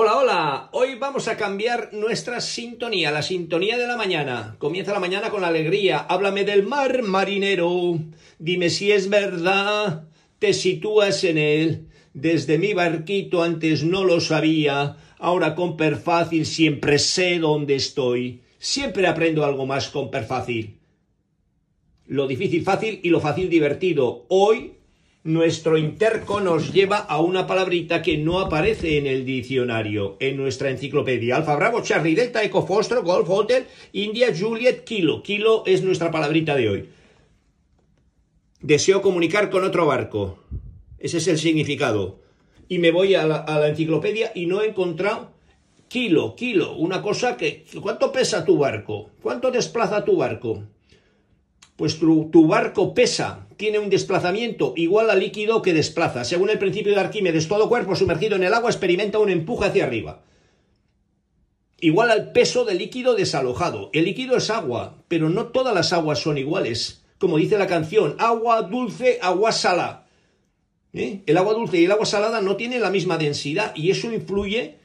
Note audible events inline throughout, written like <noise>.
Hola, hola. Hoy vamos a cambiar nuestra sintonía, la sintonía de la mañana. Comienza la mañana con alegría. Háblame del mar, marinero. Dime si es verdad. Te sitúas en él. Desde mi barquito antes no lo sabía. Ahora con perfácil siempre sé dónde estoy. Siempre aprendo algo más con perfácil. Lo difícil fácil y lo fácil divertido. Hoy nuestro interco nos lleva a una palabrita que no aparece en el diccionario, en nuestra enciclopedia. Alfa Bravo, Charlie Delta, Eco Fostro, Golf Hotel, India, Juliet, Kilo. Kilo es nuestra palabrita de hoy. Deseo comunicar con otro barco. Ese es el significado. Y me voy a la, enciclopedia y no he encontrado kilo, kilo. Una cosa que... ¿Cuánto pesa tu barco? ¿Cuánto desplaza tu barco? Pues tu barco pesa tiene un desplazamiento igual al líquido que desplaza. Según el principio de Arquímedes, todo cuerpo sumergido en el agua experimenta un empuje hacia arriba. Igual al peso del líquido desalojado. El líquido es agua, pero no todas las aguas son iguales. Como dice la canción, agua dulce, agua salada. ¿Eh? El agua dulce y el agua salada no tienen la misma densidad y eso influye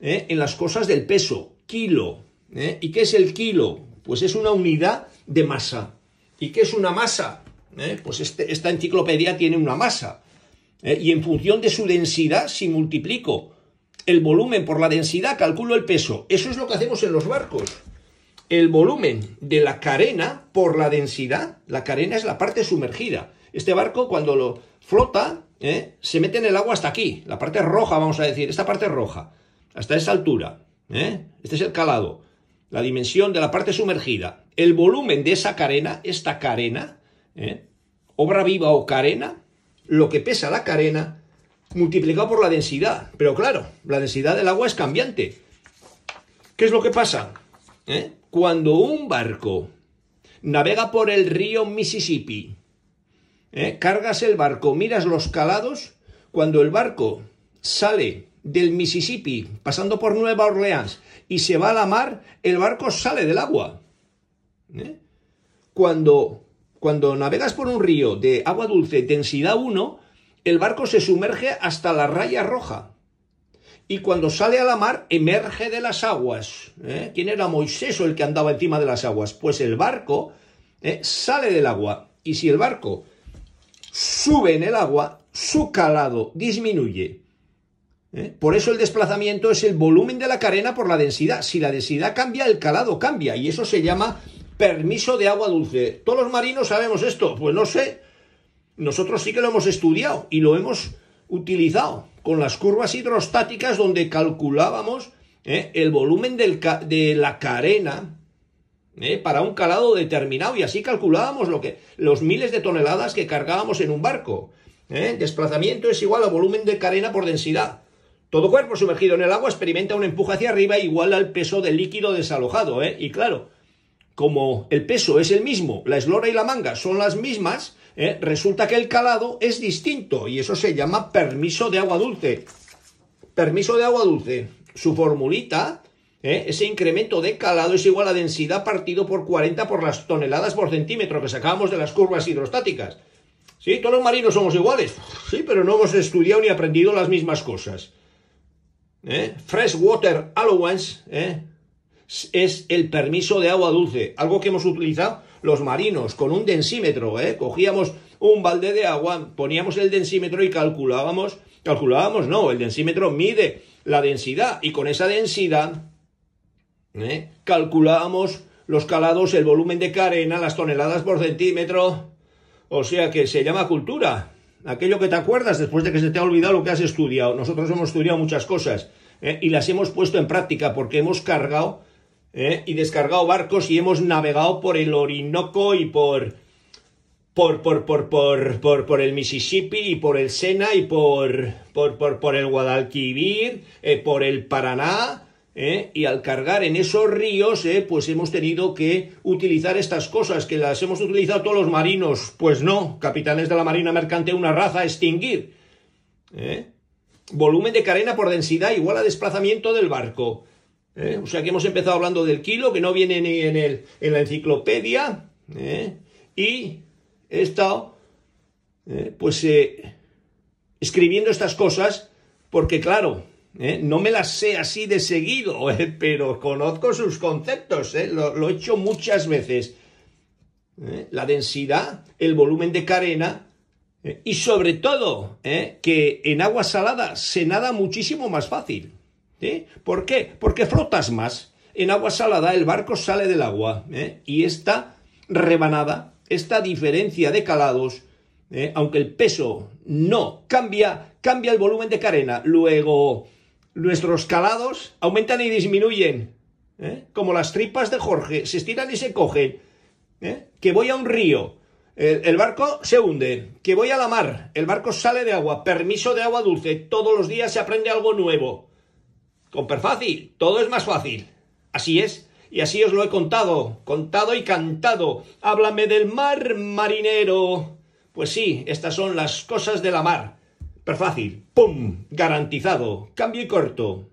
¿eh? en las cosas del peso. Kilo. ¿eh? ¿Y qué es el kilo? Pues es una unidad de masa. ¿Y qué es una masa? ¿Eh? pues este, esta enciclopedia tiene una masa. ¿eh? Y en función de su densidad, si multiplico el volumen por la densidad, calculo el peso. Eso es lo que hacemos en los barcos. El volumen de la carena por la densidad, la carena es la parte sumergida. Este barco cuando lo flota, ¿eh? se mete en el agua hasta aquí, la parte roja, vamos a decir, esta parte roja, hasta esa altura. Este es el calado la dimensión de la parte sumergida, el volumen de esa carena, esta carena, ¿Eh? obra viva o carena, lo que pesa la carena multiplicado por la densidad. Pero claro, la densidad del agua es cambiante. ¿Qué es lo que pasa? ¿Eh? Cuando un barco navega por el río Mississippi, ¿eh? cargas el barco, miras los calados, cuando el barco sale del Mississippi, pasando por Nueva Orleans, y se va a la mar, el barco sale del agua. Cuando cuando navegas por un río de agua dulce densidad 1, el barco se sumerge hasta la raya roja. Y cuando sale a la mar, emerge de las aguas. ¿Eh? ¿Quién era Moisés o el que andaba encima de las aguas? Pues el barco ¿eh? sale del agua. Y si el barco sube en el agua, su calado disminuye. ¿Eh? Por eso el desplazamiento es el volumen de la carena por la densidad. Si la densidad cambia, el calado cambia y eso se llama permiso de agua dulce. ¿Todos los marinos sabemos esto? Pues no sé. Nosotros sí que lo hemos estudiado y lo hemos utilizado con las curvas hidrostáticas donde calculábamos ¿eh? el volumen de la carena ¿eh? para un calado determinado y así calculábamos lo que, los miles de toneladas que cargábamos en un barco. ¿eh? Desplazamiento es igual a volumen de carena por densidad. Todo cuerpo sumergido en el agua experimenta un empuje hacia arriba igual al peso del líquido desalojado. Y claro, como el peso es el mismo, la eslora y la manga son las mismas, ¿eh? resulta que el calado es distinto y eso se llama permiso de agua dulce. Permiso de agua dulce. Su formulita, ¿eh? ese incremento de calado es igual a densidad partido por 40 por las toneladas por centímetro que sacamos de las curvas hidrostáticas. Sí, todos los marinos somos iguales. Sí, pero no hemos estudiado ni aprendido las mismas cosas. ¿Eh? Freshwater allowance, ¿eh? es el permiso de agua dulce, algo que hemos utilizado los marinos con un densímetro, ¿eh? cogíamos un balde de agua, poníamos el densímetro y calculábamos, calculábamos, no, el densímetro mide la densidad y con esa densidad ¿eh? calculábamos los calados, el volumen de carena, las toneladas por centímetro, o sea que se llama cultura, aquello que te acuerdas después de que se te ha olvidado lo que has estudiado. Nosotros hemos estudiado muchas cosas ¿eh? y las hemos puesto en práctica porque hemos cargado ¿Eh? y descargado barcos y hemos navegado por el Orinoco y por por, por, por, por, por, por, el Mississippi y por el Sena y por, por, por, el Guadalquivir, eh, por el Paraná, ¿eh? y al cargar en esos ríos, pues hemos tenido que utilizar estas cosas, que las hemos utilizado todos los marinos, pues no, capitanes de la Marina Mercante, una raza, extinguir. Volumen de carena por densidad igual a desplazamiento del barco. ¿Eh? O sea que hemos empezado hablando del kilo, que no viene ni en, el, en la enciclopedia. ¿eh? Y he estado, ¿eh? pues, escribiendo estas cosas, porque claro, no me las sé así de seguido, <laughs> pero conozco sus conceptos, lo, lo, he hecho muchas veces. La densidad, el volumen de carena. Y sobre todo, que en agua salada se nada muchísimo más fácil. ¿Por qué? Porque flotas más. En agua salada el barco sale del agua ¿eh? y esta rebanada, esta diferencia de calados, ¿eh? aunque el peso no cambia, cambia el volumen de carena. Luego nuestros calados aumentan y disminuyen, ¿eh? como las tripas de Jorge, se estiran y se cogen. Que voy a un río, el, barco se hunde, que voy a la mar, el barco sale de agua, permiso de agua dulce, todos los días se aprende algo nuevo. Con fácil, todo es más fácil. Así es, y así os lo he contado, contado y cantado. Háblame del mar, marinero. Pues sí, estas son las cosas de la mar. Perfácil, pum, garantizado, cambio y corto.